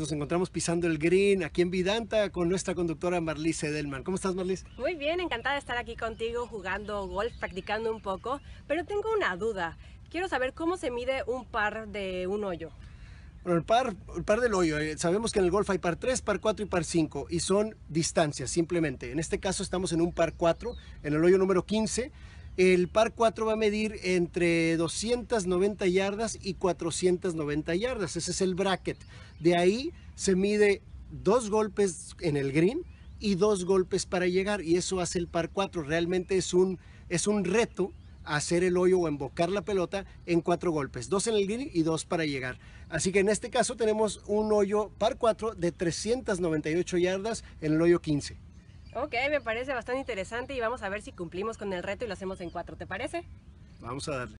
Nos encontramos pisando el green aquí en Vidanta con nuestra conductora Marlise Edelman. ¿Cómo estás Marlise? Muy bien, encantada de estar aquí contigo jugando golf, practicando un poco, pero tengo una duda. Quiero saber cómo se mide un par de un hoyo. Bueno, el par, el par del hoyo, eh, sabemos que en el golf hay par 3, par 4 y par 5 y son distancias simplemente. En este caso estamos en un par 4, en el hoyo número 15 el par 4 va a medir entre 290 yardas y 490 yardas. Ese es el bracket. De ahí se mide dos golpes en el green y dos golpes para llegar. Y eso hace el par 4. Realmente es un, es un reto hacer el hoyo o embocar la pelota en cuatro golpes. Dos en el green y dos para llegar. Así que en este caso tenemos un hoyo par 4 de 398 yardas en el hoyo 15. Ok, me parece bastante interesante y vamos a ver si cumplimos con el reto y lo hacemos en cuatro, ¿te parece? Vamos a darle.